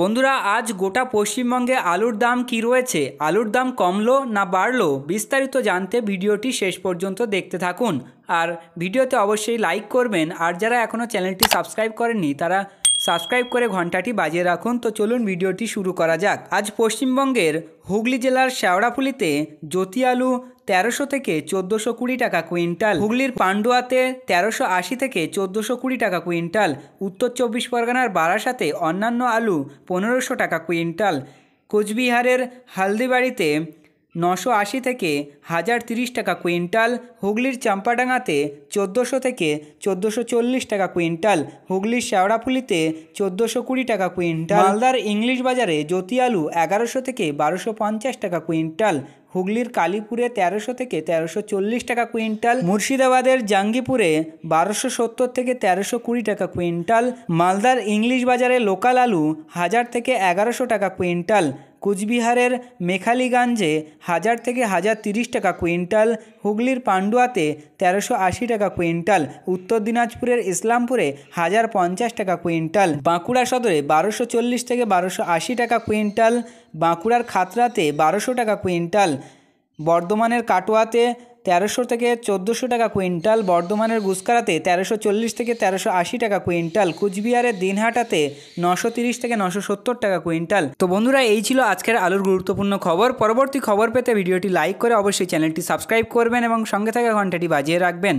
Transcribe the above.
বন্ধুরা আজ গোটা পশ্চিমবঙ্গে আলুর দাম কি রয়েছে আলুর দাম কমলো না বাড়লো বিস্তারিত জানতে ভিডিওটি শেষ পর্যন্ত দেখতে থাকুন আর ভিডিওতে অবশ্যই লাইক করবেন আর যারা এখনও চ্যানেলটি সাবস্ক্রাইব করেননি তারা সাবস্ক্রাইব করে ঘন্টাটি বাজিয়ে রাখুন তো চলুন ভিডিওটি শুরু করা যাক আজ পশ্চিমবঙ্গের হুগলি জেলার শ্যাওড়াফুলিতে জ্যোতি আলু তেরোশো থেকে চোদ্দোশো কুড়ি টাকা কুইন্টাল হুগলির পান্ডুয়াতে তেরোশো আশি থেকে চোদ্দোশো কুড়ি টাকা কুইন্টাল উত্তর চব্বিশ পরগনার বারাসাতে অন্যান্য আলু পনেরোশো টাকা কুইন্টাল কোচবিহারের হালদিবাড়িতে নশো আশি থেকে হাজার তিরিশ টাকা কুইন্টাল হুগলির চাম্পাডাঙ্গাতে চোদ্দোশো থেকে চোদ্দোশো চল্লিশ টাকা কুইন্টাল হুগলির শেওড়াফুলিতে চোদ্দোশো কুড়ি টাকা কুইন্টাল মালদার ইংলিশ বাজারে জ্যোতি আলু এগারোশো থেকে বারোশো পঞ্চাশ টাকা কুইন্টাল হুগলির কালীপুরে তেরোশো থেকে তেরোশো চল্লিশ টাকা কুইন্টাল মুর্শিদাবাদের জাঙ্গিপুরে বারোশো সত্তর থেকে তেরোশো কুড়ি টাকা কুইন্টাল মালদার ইংলিশ বাজারে লোকাল আলু হাজার থেকে এগারোশো টাকা কুইন্টাল কুচবিহারের মেখালিগঞ্জে হাজার থেকে হাজার তিরিশ টাকা কুইন্টাল হুগলির পাণ্ডুয়াতে তেরোশো আশি টাকা কুইন্টাল উত্তর দিনাজপুরের ইসলামপুরে হাজার পঞ্চাশ টাকা কুইন্টাল বাঁকুড়া সদরে বারোশো চল্লিশ থেকে বারোশো আশি টাকা কুইন্টাল বাঁকুড়ার খাতড়াতে বারোশো টাকা কুইন্টাল বর্ধমানের কাটোয়াতে তেরোশো থেকে চোদ্দোশো টাকা কুইন্টাল বর্ধমানের গুসকারাতে তেরোশো চল্লিশ থেকে তেরোশো আশি টাকা কুইন্টাল কুচবিহারের দিনহাটাতে নশো তিরিশ থেকে নশো সত্তর টাকা কুইন্টাল তো বন্ধুরা এই ছিল আজকের আলুর গুরুত্বপূর্ণ খবর পরবর্তী খবর পেতে ভিডিওটি লাইক করে অবশ্যই চ্যানেলটি সাবস্ক্রাইব করবেন এবং সঙ্গে থাকা ঘন্টাটি বাজিয়ে রাখবেন